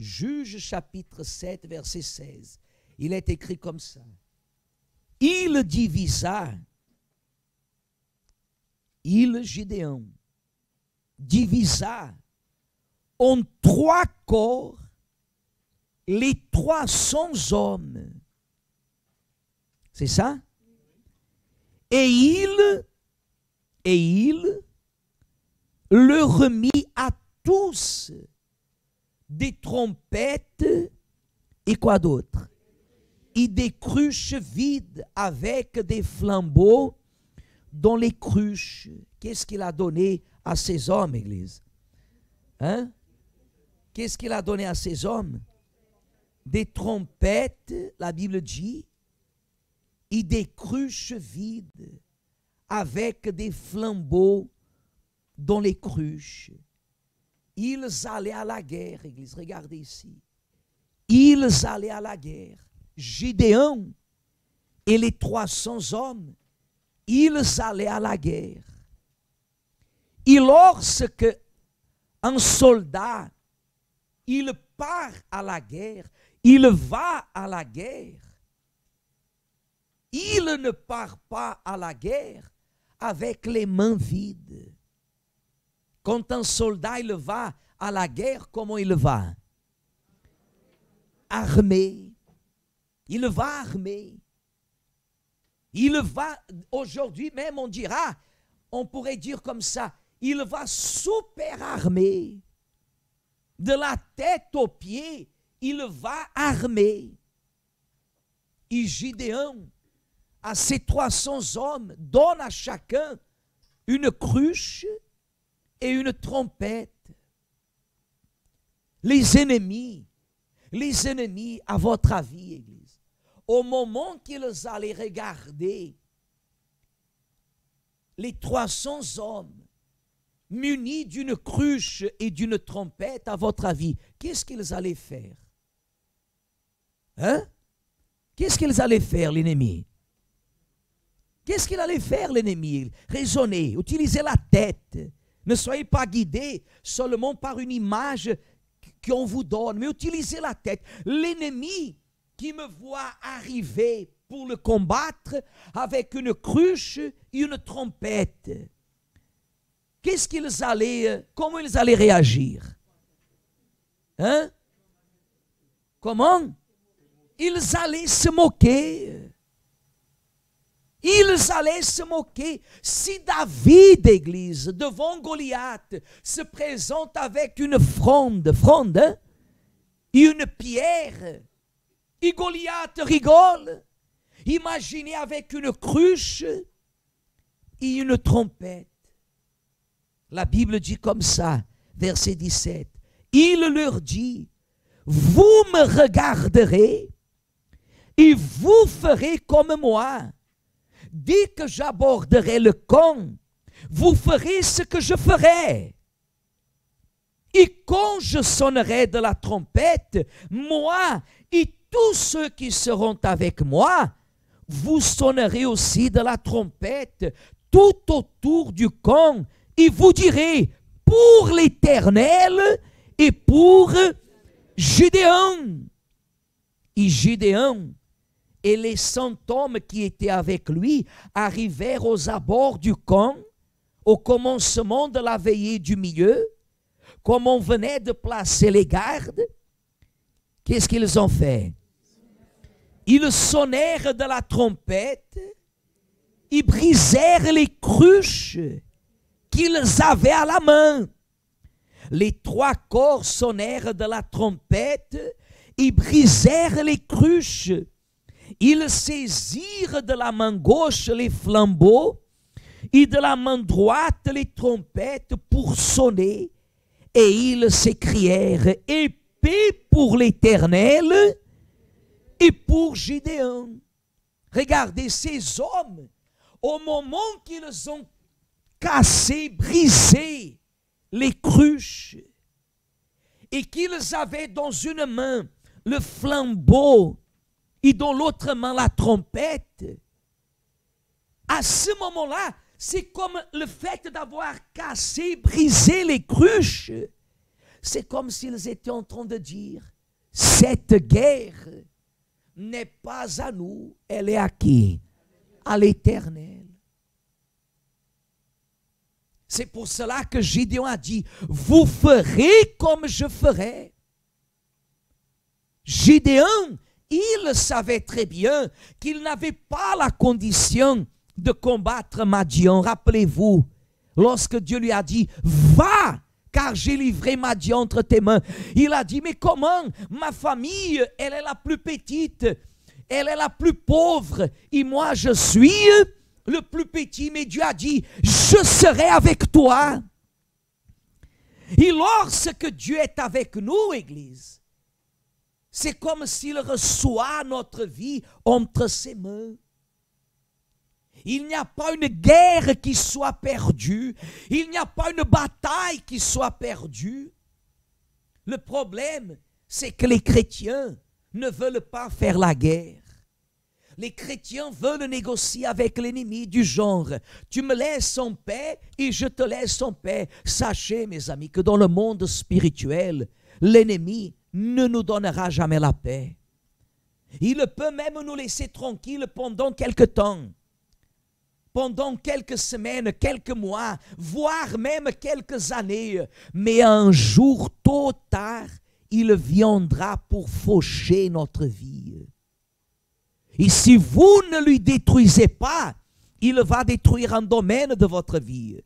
Juge chapitre 7, verset 16. Il est écrit comme ça. Il divisa, il Gédéon, divisa en trois corps les trois cents hommes. C'est ça Et il, et il le remit à tous des trompettes et quoi d'autre Et des cruches vides avec des flambeaux dans les cruches. Qu'est-ce qu'il a donné à ces hommes, Église Hein Qu'est-ce qu'il a donné à ces hommes Des trompettes, la Bible dit, et des cruches vides avec des flambeaux dans les cruches. Ils allaient à la guerre, Église. Regardez ici. Ils allaient à la guerre. Gédéon et les 300 hommes, ils allaient à la guerre. Et lorsque un soldat, il part à la guerre, il va à la guerre, il ne part pas à la guerre avec les mains vides. Quand un soldat il va à la guerre, comment il va Armé. Il va armé. Il va, aujourd'hui même, on dira, on pourrait dire comme ça, il va super armé. De la tête aux pieds, il va armé. Et Gideon, à ses 300 hommes, donne à chacun une cruche et une trompette. Les ennemis, les ennemis, à votre avis, Église, au moment qu'ils allaient regarder les 300 hommes munis d'une cruche et d'une trompette, à votre avis, qu'est-ce qu'ils allaient faire Hein Qu'est-ce qu'ils allaient faire, l'ennemi Qu'est-ce qu'il allait faire, l'ennemi Raisonner, utiliser la tête. Ne soyez pas guidés seulement par une image qu'on vous donne, mais utilisez la tête. L'ennemi qui me voit arriver pour le combattre avec une cruche et une trompette. Qu'est-ce qu'ils allaient, euh, comment ils allaient réagir Hein Comment Ils allaient se moquer. Ils allaient se moquer si David, d'église devant Goliath, se présente avec une fronde, fronde, et hein, une pierre. Et Goliath rigole. Imaginez avec une cruche et une trompette. La Bible dit comme ça, verset 17. Il leur dit, vous me regarderez et vous ferez comme moi Dès que j'aborderai le camp, vous ferez ce que je ferai. Et quand je sonnerai de la trompette, moi et tous ceux qui seront avec moi, vous sonnerez aussi de la trompette tout autour du camp et vous direz pour l'Éternel et pour Gédéon. Et Gédéon et les cent hommes qui étaient avec lui arrivèrent aux abords du camp au commencement de la veillée du milieu, comme on venait de placer les gardes. Qu'est-ce qu'ils ont fait Ils sonnèrent de la trompette, ils brisèrent les cruches qu'ils avaient à la main. Les trois corps sonnèrent de la trompette, ils brisèrent les cruches ils saisirent de la main gauche les flambeaux et de la main droite les trompettes pour sonner, et ils s'écrièrent Épée pour l'Éternel et pour Gédéon. Regardez ces hommes, au moment qu'ils ont cassé, brisé les cruches, et qu'ils avaient dans une main le flambeau et dans l'autre main la trompette, à ce moment-là, c'est comme le fait d'avoir cassé, brisé les cruches. C'est comme s'ils étaient en train de dire, cette guerre n'est pas à nous, elle est à qui À l'Éternel. C'est pour cela que Gédéon a dit, vous ferez comme je ferai. Gédéon il savait très bien qu'il n'avait pas la condition de combattre Madian. Rappelez-vous, lorsque Dieu lui a dit, va car j'ai livré Madian entre tes mains. Il a dit, mais comment ma famille, elle est la plus petite, elle est la plus pauvre, et moi je suis le plus petit. Mais Dieu a dit, je serai avec toi. Et lorsque Dieu est avec nous, Église, c'est comme s'il reçoit notre vie entre ses mains. Il n'y a pas une guerre qui soit perdue. Il n'y a pas une bataille qui soit perdue. Le problème, c'est que les chrétiens ne veulent pas faire la guerre. Les chrétiens veulent négocier avec l'ennemi du genre. Tu me laisses en paix et je te laisse en paix. Sachez, mes amis, que dans le monde spirituel, l'ennemi ne nous donnera jamais la paix. Il peut même nous laisser tranquilles pendant quelque temps, pendant quelques semaines, quelques mois, voire même quelques années. Mais un jour, tôt ou tard, il viendra pour faucher notre vie. Et si vous ne lui détruisez pas, il va détruire un domaine de votre vie.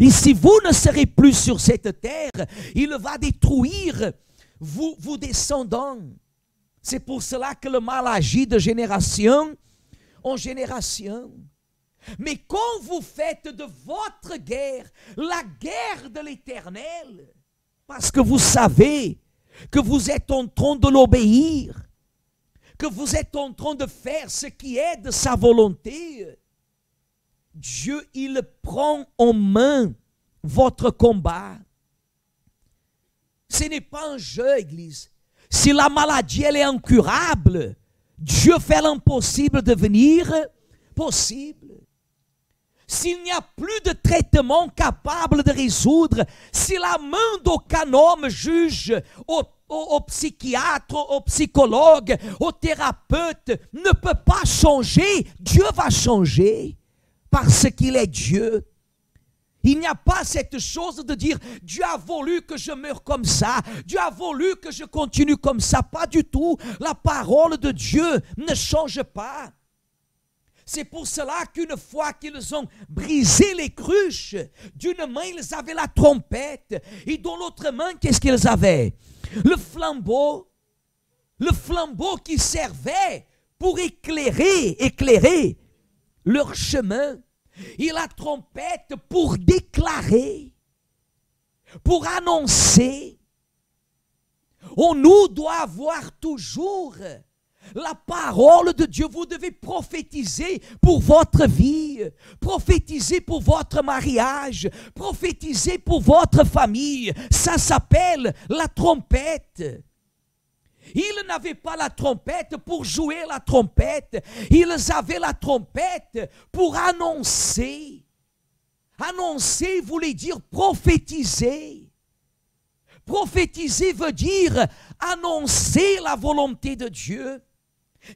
Et si vous ne serez plus sur cette terre, il va détruire vous, vous descendant, C'est pour cela que le mal agit de génération en génération. Mais quand vous faites de votre guerre la guerre de l'Éternel, parce que vous savez que vous êtes en train de l'obéir, que vous êtes en train de faire ce qui est de sa volonté, Dieu, il prend en main votre combat. Ce n'est pas un jeu, Église. Si la maladie elle est incurable, Dieu fait l'impossible devenir possible. S'il n'y a plus de traitement capable de résoudre, si la main d'aucun homme juge au psychiatre, au psychologue, au thérapeute ne peut pas changer, Dieu va changer parce qu'il est Dieu. Il n'y a pas cette chose de dire Dieu a voulu que je meure comme ça, Dieu a voulu que je continue comme ça. Pas du tout. La parole de Dieu ne change pas. C'est pour cela qu'une fois qu'ils ont brisé les cruches, d'une main ils avaient la trompette et dans l'autre main qu'est-ce qu'ils avaient Le flambeau, le flambeau qui servait pour éclairer, éclairer leur chemin et la trompette pour déclarer, pour annoncer. On nous doit avoir toujours la parole de Dieu. Vous devez prophétiser pour votre vie, prophétiser pour votre mariage, prophétiser pour votre famille. Ça s'appelle la trompette. Ils n'avaient pas la trompette pour jouer la trompette. Ils avaient la trompette pour annoncer. Annoncer voulait dire prophétiser. Prophétiser veut dire annoncer la volonté de Dieu.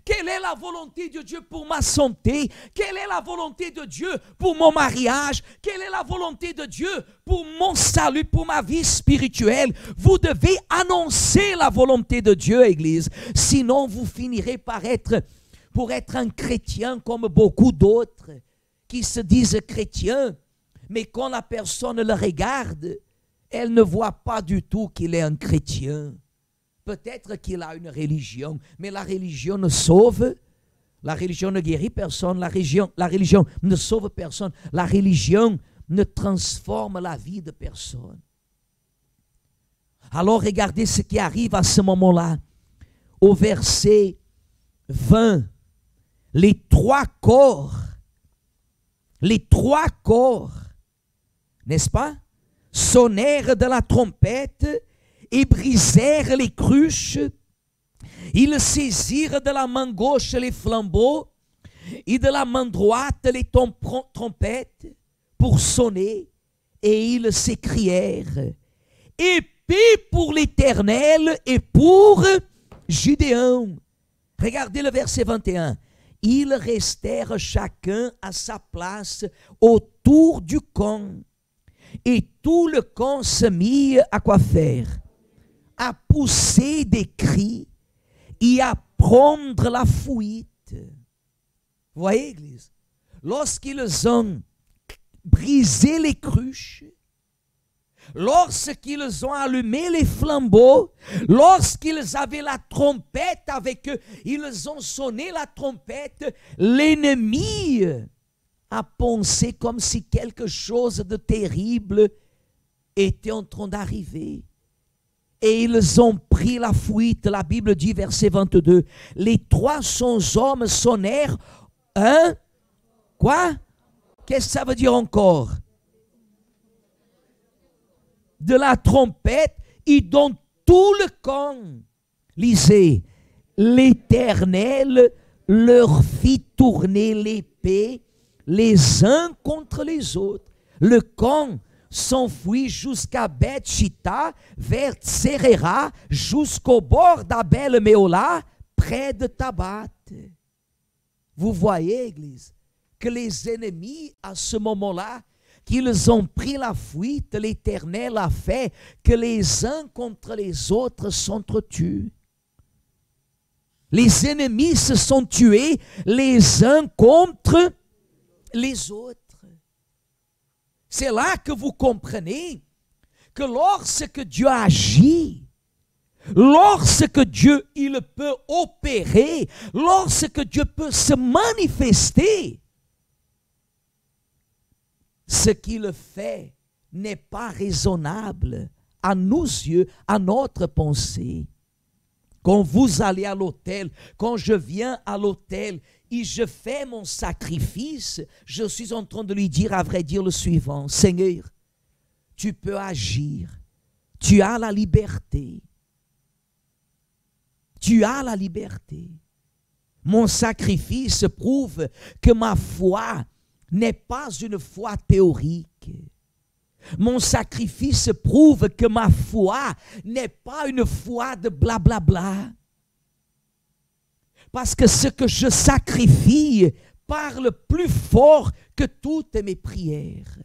Quelle est la volonté de Dieu pour ma santé Quelle est la volonté de Dieu pour mon mariage Quelle est la volonté de Dieu pour mon salut, pour ma vie spirituelle Vous devez annoncer la volonté de Dieu, Église. Sinon, vous finirez par être, pour être un chrétien comme beaucoup d'autres qui se disent chrétiens, mais quand la personne le regarde, elle ne voit pas du tout qu'il est un chrétien. Peut-être qu'il a une religion, mais la religion ne sauve la religion ne guérit personne, la religion, la religion ne sauve personne, la religion ne transforme la vie de personne. Alors regardez ce qui arrive à ce moment-là. Au verset 20, les trois corps, les trois corps, n'est-ce pas, sonnèrent de la trompette et brisèrent les cruches. Ils saisirent de la main gauche les flambeaux et de la main droite les trompettes pour sonner. Et ils s'écrièrent, épée pour l'Éternel et pour Judéon. Regardez le verset 21. Ils restèrent chacun à sa place autour du camp. Et tout le camp se mit à quoi faire à pousser des cris et à prendre la fuite. Vous voyez, Église, lorsqu'ils ont brisé les cruches, lorsqu'ils ont allumé les flambeaux, lorsqu'ils avaient la trompette avec eux, ils ont sonné la trompette, l'ennemi a pensé comme si quelque chose de terrible était en train d'arriver et ils ont pris la fuite. La Bible dit, verset 22, les 300 hommes sonnèrent un. Quoi Qu'est-ce que ça veut dire encore De la trompette, ils donnent tout le camp. Lisez, l'Éternel leur fit tourner l'épée les uns contre les autres. Le camp s'enfuit jusqu'à Betchita vers Tserera, jusqu'au bord d'Abel Meola, près de Tabat. Vous voyez, Église, que les ennemis, à ce moment-là, qu'ils ont pris la fuite, l'Éternel a fait que les uns contre les autres s'entretuent. Les ennemis se sont tués les uns contre les autres. C'est là que vous comprenez que lorsque Dieu agit, lorsque Dieu il peut opérer, lorsque Dieu peut se manifester, ce qu'il fait n'est pas raisonnable à nos yeux, à notre pensée. Quand vous allez à l'hôtel, quand je viens à l'hôtel et je fais mon sacrifice, je suis en train de lui dire à vrai dire le suivant, Seigneur, tu peux agir, tu as la liberté, tu as la liberté. Mon sacrifice prouve que ma foi n'est pas une foi théorique. Mon sacrifice prouve que ma foi n'est pas une foi de blablabla. Parce que ce que je sacrifie parle plus fort que toutes mes prières.